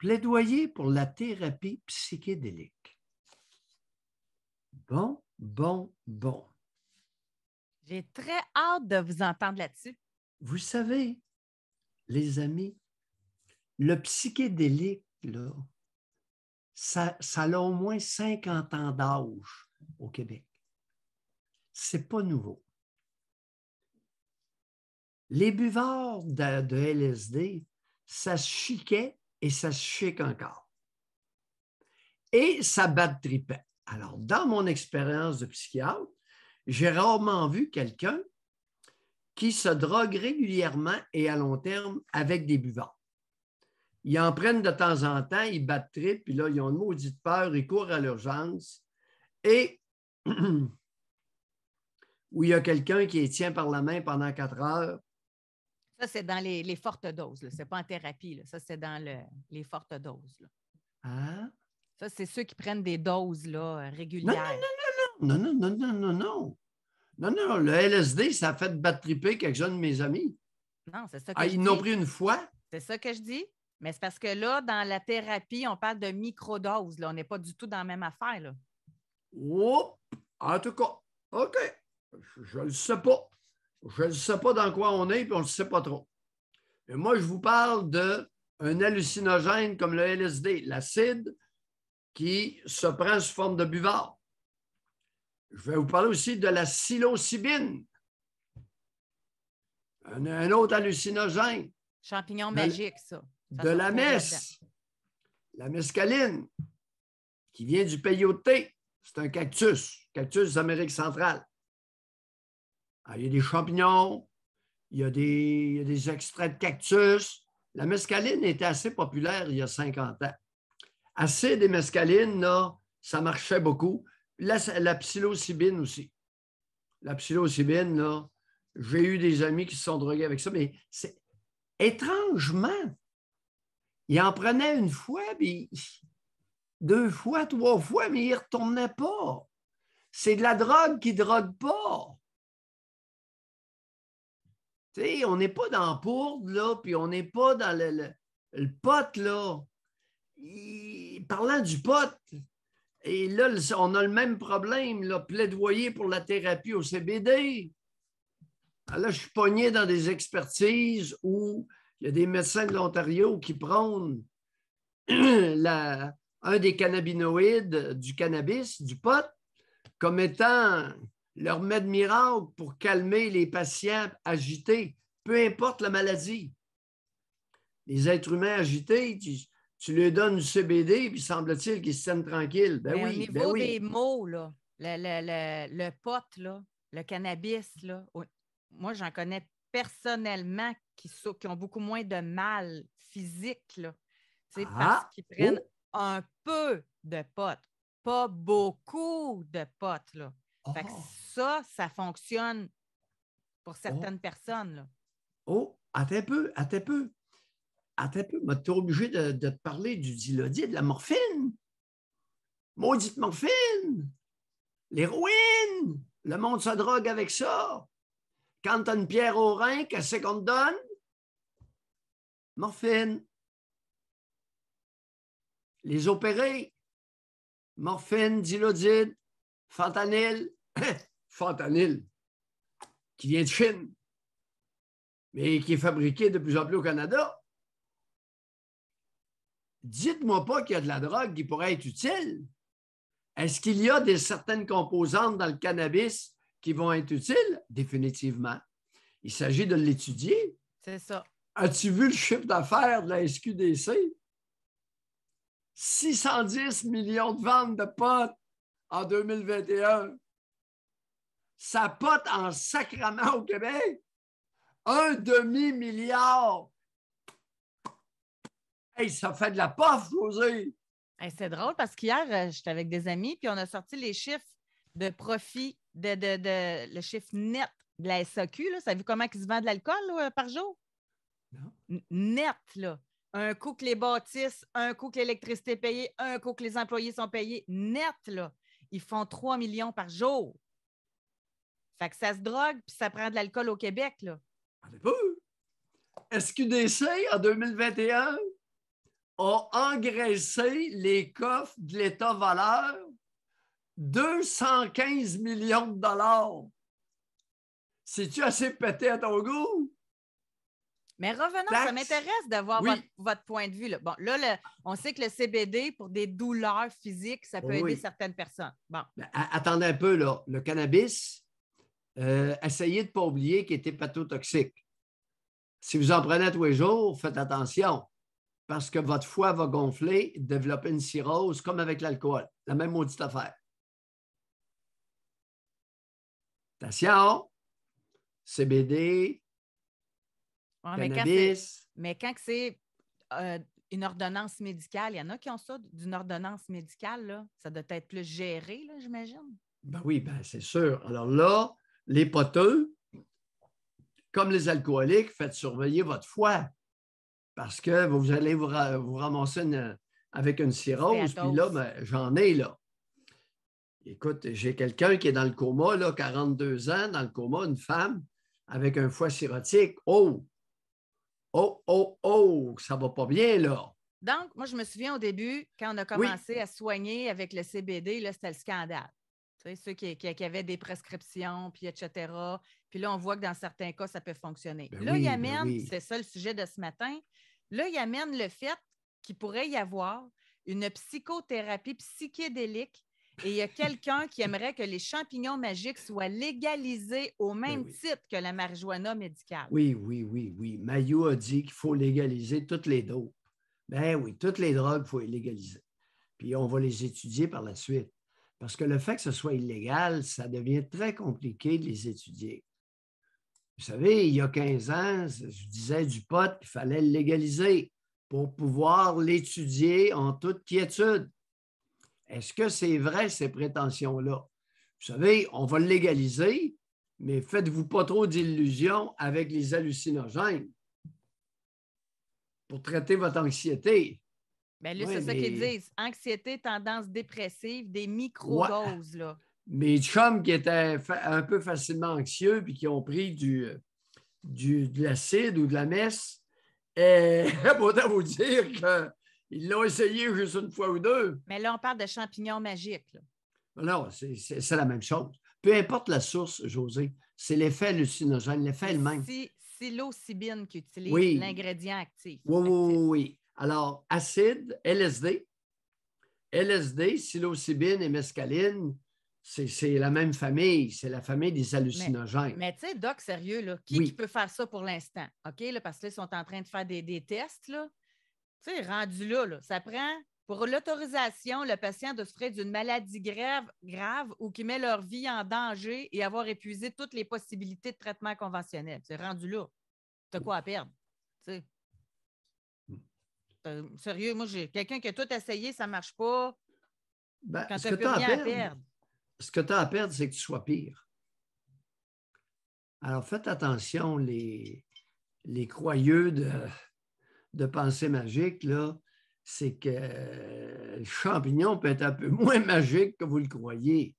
plaidoyer pour la thérapie psychédélique. Bon, bon, bon. J'ai très hâte de vous entendre là-dessus. Vous savez, les amis, le psychédélique, là, ça, a au moins 50 ans d'âge au Québec. C'est pas nouveau. Les buvards de, LSD, ça se chiquait et ça se chic encore. Et ça bat de Alors, dans mon expérience de psychiatre, j'ai rarement vu quelqu'un qui se drogue régulièrement et à long terme avec des buvants. Ils en prennent de temps en temps, ils battent trip, puis là, ils ont une maudite peur, ils courent à l'urgence. Et où il y a quelqu'un qui les tient par la main pendant quatre heures ça, c'est dans les, les, fortes doses. Ce n'est pas en thérapie. Ça, c'est dans le, les fortes doses. Là. Hein? Ça, c'est ceux qui prennent des doses là, euh, régulières. Non, non, non, non, non, non, non, non. Non, non, le LSD, ça a fait battre triper quelques uns de mes amis. Non, c'est ça que ah, Ils n'ont pris une fois. C'est ça que je dis. Mais c'est parce que là, dans la thérapie, on parle de microdose. Là. On n'est pas du tout dans la même affaire. Là. Oh, en tout cas, OK. Je ne le sais pas. Je ne sais pas dans quoi on est, puis on ne sait pas trop. Mais moi, je vous parle d'un hallucinogène comme le LSD, l'acide, qui se prend sous forme de buvard. Je vais vous parler aussi de la psilocybine, un, autre hallucinogène. Champignon magique, ça. de la messe, la mescaline, qui vient du thé. C'est un cactus, cactus d'Amérique centrale. Ah, il y a des champignons, il y a des, extraits de cactus. La mescaline était assez populaire il y a 50 ans. Assez des mescaline, ça marchait beaucoup. La, la psilocybine aussi. La psilocybine, j'ai eu des amis qui se sont drogués avec ça, mais c'est étrangement, il en prenait une fois, puis deux fois, trois fois, mais il ne retournait pas. C'est de la drogue qui ne drogue pas on n'est pas dans Pourde, puis on n'est pas dans le, pote, là. Parlant du pote, et là, on a le même problème, plaidoyer pour la thérapie au CBD. Ah, là, je suis pogné dans des expertises où il y a des médecins de l'Ontario qui prennent un des cannabinoïdes du cannabis, du pote, comme étant leur remède miracle pour calmer les patients agités, peu importe la maladie. Les êtres humains agités, tu, lui leur donnes du CBD, puis semble-t-il qu'ils se tiennent tranquilles. Ben oui, au ben niveau des mots, le, pot, là, le cannabis, là, moi, j'en connais personnellement qui, qui, ont beaucoup moins de mal physique, là, pas parce ah, qu'ils prennent oh! un peu de pot, pas beaucoup de pot. Là. Fait oh! ça, ça fonctionne pour oh! certaines personnes. Oh, attends un peu, attends un peu. À un peu, mais t'es obligé de, te parler du dilodide de la morphine. Maudite morphine! L'héroïne! Le monde se drogue avec ça. Quand une pierre au rein, qu'est-ce qu'on te donne? Morphine. Les opérés. Morphine, dilodide, fentanyl, fentanyl, qui vient de Chine, mais qui est fabriqué de plus en plus au Canada. Dites-moi pas qu'il y a de la drogue qui pourrait être utile. Est-ce qu'il y a des certaines composantes dans le cannabis qui vont être utiles? Définitivement. Il s'agit de l'étudier. C'est ça. As-tu vu le chiffre d'affaires de la SQDC? 610 millions de ventes de potes en 2021. Ça pote en sacrement au Québec. Un demi-milliard. Hey, ça fait de la paf, José. c'est drôle parce qu'hier, euh, j'étais avec des amis, puis on a sorti les chiffres de profit, de, le chiffre net de la SAQ. Là. Ça vu comment ils se vendent de l'alcool euh, par jour? Non. Net, là. Un coup que les bâtisses, un coup que l'électricité est payée, un coup que les employés sont payés, net, là. Ils font 3 millions par jour. Fait que ça se drogue, puis ça prend de l'alcool au Québec, là. Ah, que SQDC, en 2021, a engraissé les coffres de l'État valeur 215 millions de dollars. C'est-tu assez pété à ton goût? Mais revenons, ça m'intéresse d'avoir votre, point de vue. Bon, là, on sait que le CBD, pour des douleurs physiques, ça peut aider certaines personnes. Bon. Ben, attendez un peu, là. Le cannabis, euh, essayez de ne pas oublier qu'il est hépatotoxique. Si vous en prenez tous les jours, faites attention parce que votre foie va gonfler, développer une cirrhose, comme avec l'alcool. La même maudite affaire. Attention, CBD, mais, Quand c'est euh, une ordonnance médicale, il y en a qui ont ça d'une ordonnance médicale, ça doit être plus géré, j'imagine. Ben oui, ben c'est sûr. Alors là, les poteux, comme les alcooliques, faites surveiller votre foie parce que vous allez vous, ramasser avec une cirrhose, puis là, ben, j'en ai là. Écoute, j'ai quelqu'un qui est dans le coma, là, 42 ans, dans le coma, une femme avec un foie cirrhotique. Oh, Oh, oh, oh, ça va pas bien, là. Donc, moi, je me souviens au début, quand on a commencé à soigner avec le CBD, là, c'était le scandale. Tu sais, ceux qui, qui, avaient des prescriptions, puis etc. Puis là, on voit que dans certains cas, ça peut fonctionner. Ben là, il ben amène, c'est ça le sujet de ce matin, là, il amène le fait qu'il pourrait y avoir une psychothérapie psychédélique et il y a quelqu'un qui aimerait que les champignons magiques soient légalisés au ben même titre que la marijuana médicale. Oui, oui, oui, oui. Mayu a dit qu'il faut légaliser toutes les dopes. Ben oui, toutes les drogues, il faut les légaliser. Puis on va les étudier par la suite. Parce que le fait que ce soit illégal, ça devient très compliqué de les étudier. Vous savez, il y a 15 ans, je disais du pote qu'il fallait le légaliser pour pouvoir l'étudier en toute quiétude. Est-ce que c'est vrai ces prétentions-là? Vous savez, on va le légaliser, mais faites-vous pas trop d'illusions avec les hallucinogènes pour traiter votre anxiété. Bien là, c'est ça qu'ils disent. Anxiété, tendance dépressive, des micro-doses. Là. chums qui étaient un peu facilement anxieux puis qui ont pris du, du, de l'acide ou de la messe, et eh, pour vous dire que ils l'ont essayé juste une fois ou deux. Mais là, on parle de champignons magiques. Ben non, c'est la même chose. Peu importe la source, José, c'est l'effet hallucinogène, l'effet le même. C'est psilocybine qui utilise l'ingrédient actif. Oui, oui, oui. Alors, acide, LSD, LSD, psilocybine et mescaline, c'est la même famille, c'est la famille des hallucinogènes. Mais, tu sais, Doc, sérieux, là, qui, peut faire ça pour l'instant? OK, là, parce qu'ils sont en train de faire des, des tests, là tu sais, rendu là, ça prend pour l'autorisation, le patient de souffrir d'une maladie grave, ou qui met leur vie en danger et avoir épuisé toutes les possibilités de traitement conventionnel. C'est rendu là. tu as quoi à perdre? Euh, sérieux, moi, j'ai quelqu'un qui a tout essayé, ça ne marche pas. Ben, ce que tu as à perdre, Ce que tu as à perdre, c'est que tu sois pire. Alors faites attention, les, les croyeux de de pensée magique, là, c'est que euh, le champignon peut être un peu moins magique que vous le croyez.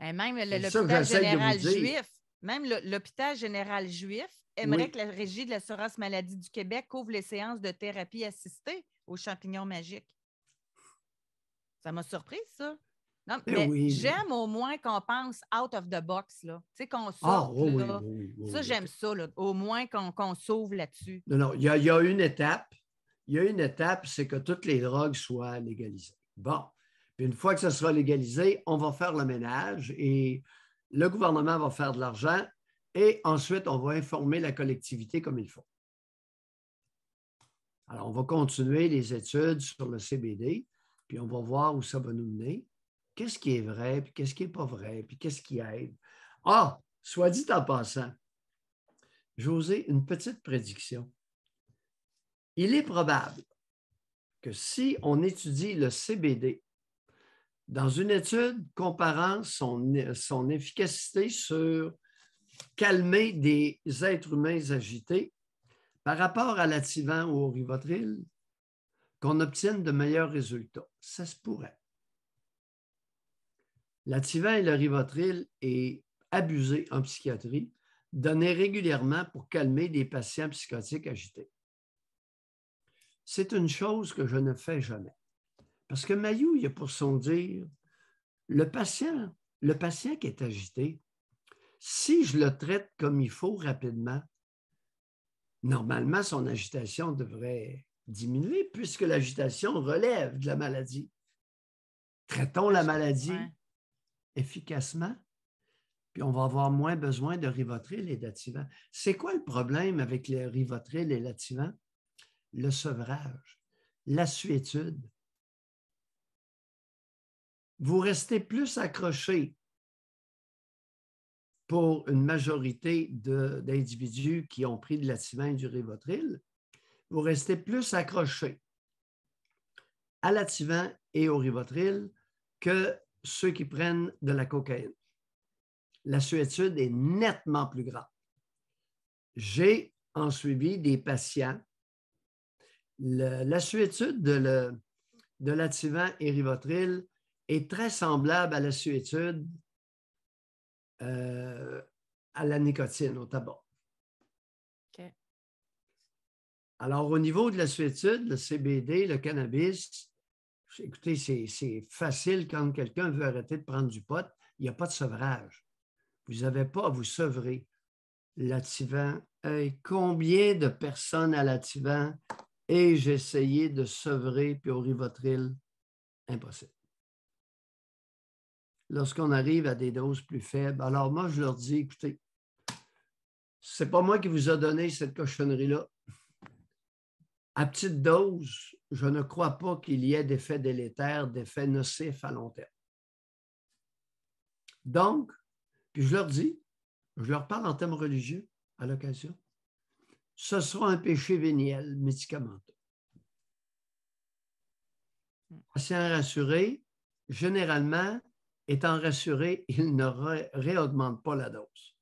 Et eh, même l'hôpital général juif, même l'hôpital général juif aimerait que la Régie de l'assurance maladie du Québec couvre les séances de thérapie assistée aux champignons magiques. Ça m'a surpris ça. Non, eh mais j'aime au moins qu'on pense out of the box, là. Tu sais, qu'on ah, là. ça, j'aime ça, là. Au moins qu'on sauve s'ouvre là-dessus. Non, non, il y, a, y, a une étape. Il y a une étape, c'est que toutes les drogues soient légalisées. Bon. Puis une fois que ce sera légalisé, on va faire le ménage et le gouvernement va faire de l'argent et ensuite, on va informer la collectivité comme il faut. Alors, on va continuer les études sur le CBD, puis on va voir où ça va nous mener qu'est-ce qui est vrai, puis qu'est-ce qui n'est pas vrai, puis qu'est-ce qui aide. Ah, soit dit en passant, j'osais une petite prédiction. Il est probable que si on étudie le CBD dans une étude comparant son, son efficacité sur calmer des êtres humains agités par rapport à l'ativant ou au rivotril, qu'on obtienne de meilleurs résultats. Ça se pourrait. La et le Rivotril est abusé en psychiatrie, donné régulièrement pour calmer des patients psychotiques agités. C'est une chose que je ne fais jamais. Parce que Mayou, il a pour son dire, le patient, le patient qui est agité, si je le traite comme il faut rapidement, normalement, son agitation devrait diminuer puisque l'agitation relève de la maladie. Traitons la maladie efficacement, puis on va avoir moins besoin de rivotril et d'ativant. C'est quoi le problème avec le rivotril et l'ativant? Le sevrage, la suétude. Vous restez plus accroché pour une majorité d'individus qui ont pris de l'ativant et du rivotril, vous restez plus accroché à l'ativant et au rivotril que ceux qui prennent de la cocaïne. La suétude est nettement plus grande. J'ai en suivi des patients. la suétude de, le, de et est très semblable à la suétude euh, à la nicotine, au tabac. Alors, au niveau de la suétude, le CBD, le cannabis, Écoutez, c'est facile quand quelqu'un veut arrêter de prendre du pot, il n'y a pas de sevrage. Vous n'avez pas à vous sevrer. L'attivant, combien de personnes à l'attivant et je essayé de sevrer puis au rivotril? Impossible. Lorsqu'on arrive à des doses plus faibles, alors moi, je leur dis, écoutez, c'est pas moi qui vous a donné cette cochonnerie-là. À petite dose, je ne crois pas qu'il y ait d'effet délétères, d'effets nocifs à long terme. Donc, puis je leur dis, je leur parle en thème religieux à l'occasion, ce sera un péché véniel médicamenteux. Patient rassuré, généralement, étant rassuré, il ne réaugmente pas la dose.